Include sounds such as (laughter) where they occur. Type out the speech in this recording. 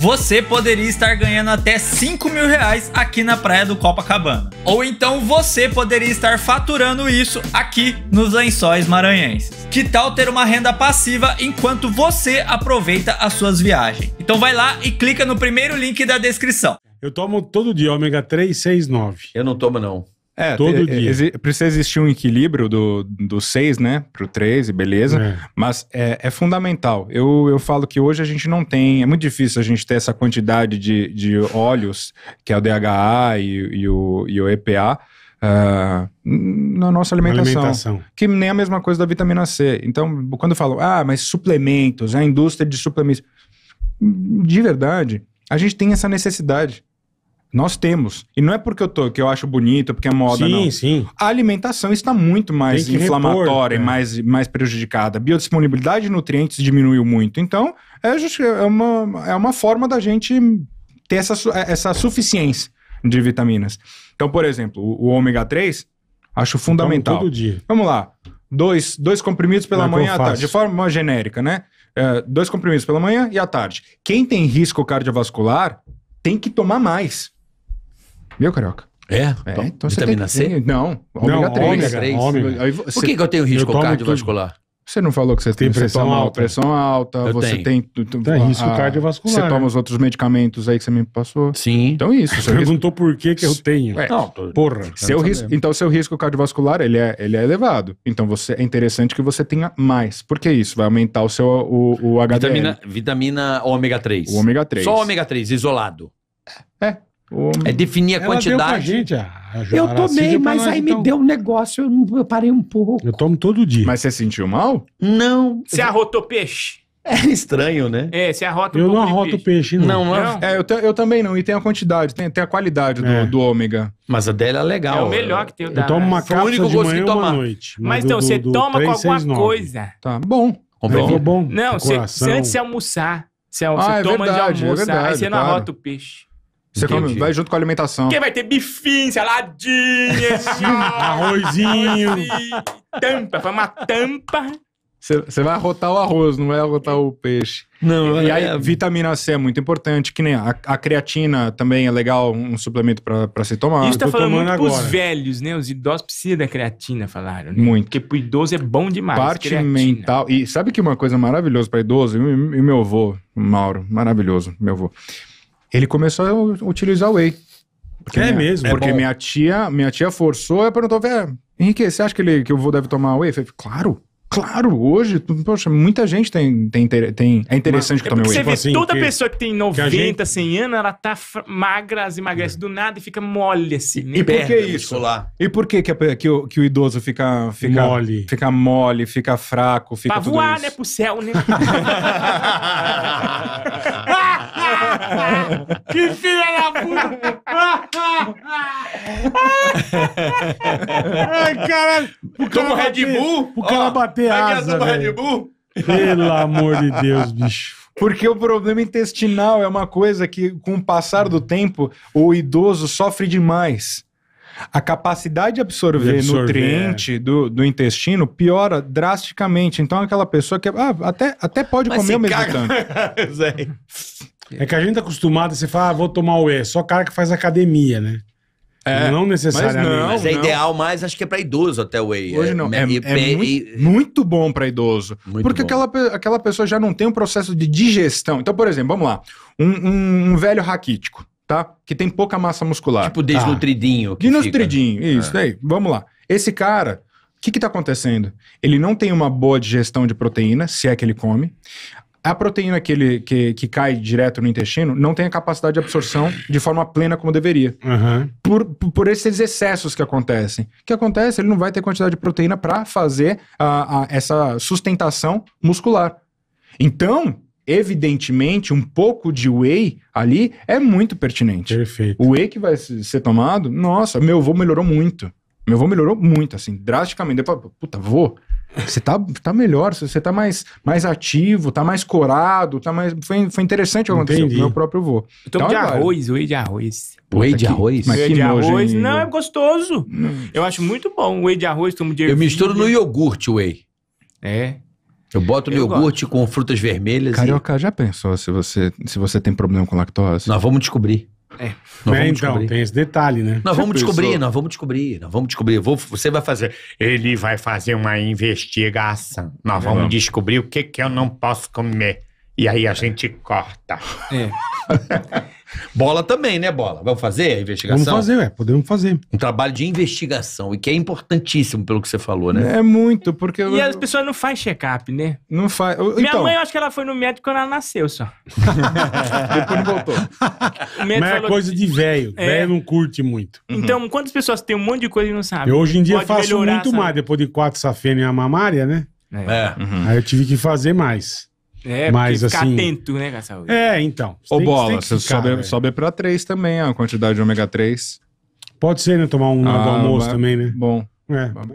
você poderia estar ganhando até 5 mil reais aqui na praia do Copacabana. Ou então você poderia estar faturando isso aqui nos lençóis maranhenses. Que tal ter uma renda passiva enquanto você aproveita as suas viagens? Então vai lá e clica no primeiro link da descrição. Eu tomo todo dia ômega 369. Eu não tomo não. É, todo dia. Exi precisa existir um equilíbrio do, do 6, né, pro e beleza. É. Mas é, é, fundamental. Eu, eu falo que hoje a gente não tem, é muito difícil a gente ter essa quantidade de, de óleos, que é o DHA e, e o, e o EPA, Uh, ah, na nossa alimentação, alimentação, Que nem a mesma coisa da vitamina C. Então, quando falam, ah, mas suplementos, a indústria de suplementos. De verdade, a gente tem essa necessidade. Nós temos. E não é porque eu tô, que eu acho bonito, porque é moda, sim, não. Sim, sim. A alimentação está muito mais inflamatória repor, né? e mais, mais prejudicada. A biodisponibilidade de nutrientes diminuiu muito. Então, é, é uma, é uma forma da gente ter essa, essa suficiência de vitaminas. Então, por exemplo, o, o ômega 3, acho então, fundamental. todo dia. Vamos lá. Dois, dois comprimidos pela é manhã à tarde, de forma genérica, né? É, dois comprimidos pela manhã e à tarde. Quem tem risco cardiovascular tem que tomar mais. Meu, Carioca? É? é então, então vitamina você tem C? Não, ômega não, 3. Ômega, 3. Ômega. Por que, que eu tenho risco eu cardiovascular? Tudo. Você não falou que você tem, tem pressão, alta? Pressão alta, eu você tenho. tem... tem risco a, cardiovascular. Você toma né? os outros medicamentos aí que você me passou. Sim. Então isso. Você perguntou risco... por que que eu tenho. É, não, tô... porra. Seu risco, então seu risco cardiovascular, ele é, ele é elevado. Então você, é interessante que você tenha mais. Por que isso? Vai aumentar o seu o, o HDL. Vitamina, vitamina ômega 3. O ômega 3. Só ômega 3, isolado. É, é definir a quantidade. Deu gente, a, eu tomei, mas aí então... me deu um negócio, eu, eu, parei um pouco. Eu tomo todo dia. Mas você sentiu mal? Não. Você arrotou peixe? É estranho, né? É, você arrota um Eu não arroto peixe. peixe, não. Não, não. É, eu, eu, também não. E tem a quantidade, tem, tem a qualidade é. do, ômega. Mas a dela é legal. É o melhor que tem o da... Eu tomo uma cápsula de manhã e uma noite. Mas, do, então, do, você toma 3, com alguma coisa. Tá bom. Tá bom. bom. Não, você, antes de almoçar. Você, ah, você é toma verdade, de é almoçar, é verdade, aí você não arrota o peixe. Você come, vai junto com a alimentação. Porque vai ter bifinho, saladinha, (laughs) assim, arrozinho, tampa, foi uma tampa. Você vai arrotar o arroz, não vai arrotar o peixe. Não, e, é... aí, vitamina C é muito importante, que nem a, a creatina também é legal, um suplemento para se tomar. Isso tá falando muito agora. pros velhos, né? Os idosos precisam da creatina, falaram. Né? Muito. Porque pro idoso é bom demais. Parte creatina. mental. E sabe que uma coisa maravilhosa para idoso? E, e meu avô, Mauro, maravilhoso, meu avô ele começou a utilizar o whey. Porque é minha, mesmo. É porque é minha tia, minha tia forçou e perguntou, Henrique, você acha que, ele, que eu vou deve tomar whey? Eu falei, claro. Claro, hoje, poxa, muita gente tem. tem, tem é interessante Mas, que tome é whey. Você vê tipo assim, toda que, pessoa que tem 90, que gente... 100 anos, ela tá magra, emagrece é. do nada e fica mole assim. E, e por que isso? E por que, que, que, o, que o idoso fica, fica mole, fica, mole, fica fraco, fica. Pra voar, né? Pro céu, né? (laughs) (laughs) (laughs) Ah! (laughs) que filha da puta! Ai, caralho! O cara Toma Red Bull? O cara ó, bater é é asa, Red Bull? Pelo amor de Deus, bicho. Porque o problema intestinal é uma coisa que, com o passar do tempo, o idoso sofre demais. A capacidade de absorver, de absorver nutriente é. do, do intestino piora drasticamente. Então, aquela pessoa que ah, até, até pode Mas comer o mesmo caga. tanto. (laughs) É que a gente tá acostumado, você fala, ah, vou tomar o E, só cara que faz academia, né? É, não necessariamente. Mas, não, mas é não. ideal mas acho que é pra idoso até o whey. Hoje não. É, é, é muito, muito, bom pra idoso. Muito porque Aquela, aquela pessoa já não tem um processo de digestão. Então, por exemplo, vamos lá. Um, um, um velho raquítico, tá? Que tem pouca massa muscular. Tipo desnutridinho. Ah. Desnutridinho, fica, é. isso. aí. vamos lá. Esse cara... O que está acontecendo? Ele não tem uma boa digestão de proteína, se é que ele come a proteína que, ele, que, que cai direto no intestino não tem a capacidade de absorção de forma plena como deveria. Uhum. Por, por esses excessos que acontecem. O que acontece? Ele não vai ter quantidade de proteína para fazer a, a, essa sustentação muscular. Então, evidentemente, um pouco de whey ali é muito pertinente. Perfeito. O whey que vai ser tomado, nossa, meu avô melhorou muito. Meu avô melhorou muito, assim, drasticamente. Depois, puta, vou você tá, tá melhor, você tá mais, mais ativo, tá mais corado, tá mais. Foi, foi interessante o que aconteceu com meu próprio vô. Eu tomo então, de arroz, whey de arroz. o whey de arroz? Mas whey de arroz, hein? não, é gostoso. Hum. Eu acho muito bom. Whey de arroz, tomo de Eu misturo no iogurte, whey. É. Eu boto no iogurte gosto. com frutas vermelhas. Carioca, e... já pensou se você, se você tem problema com lactose? Nós vamos descobrir. É. é então, tem esse detalhe, né? Nós vamos pensou? descobrir, nós vamos descobrir, nós vamos descobrir. Vou, você vai fazer. Ele vai fazer uma investigação. Nós é, vamos, vamos descobrir o que, que eu não posso comer. E aí a gente corta. É. (laughs) bola também, né, Bola? Vamos fazer a investigação? Vamos fazer, é, podemos fazer. Um trabalho de investigação, e que é importantíssimo pelo que você falou, né? É muito, porque... E eu... as pessoas não fazem check-up, né? Não faz. Minha então... mãe, eu acho que ela foi no médico quando ela nasceu, só. (laughs) Depois não voltou. Mas é coisa que... de velho. É. Velho não curte muito. Uhum. Então, uhum. quantas pessoas têm um monte de coisa e não sabem? hoje em dia eu faço melhorar, muito sabe? mais, depois de quatro safenas e a mamária, né? É. é. Uhum. Aí eu tive que fazer mais. É, mas ficar assim, atento, né, com a saúde. É, então. Ô, bola, você ficar, sobe, né? sobe pra 3 também, a quantidade de ômega 3. Pode ser, né? Tomar um ah, do almoço vai, também, né? Bom. É.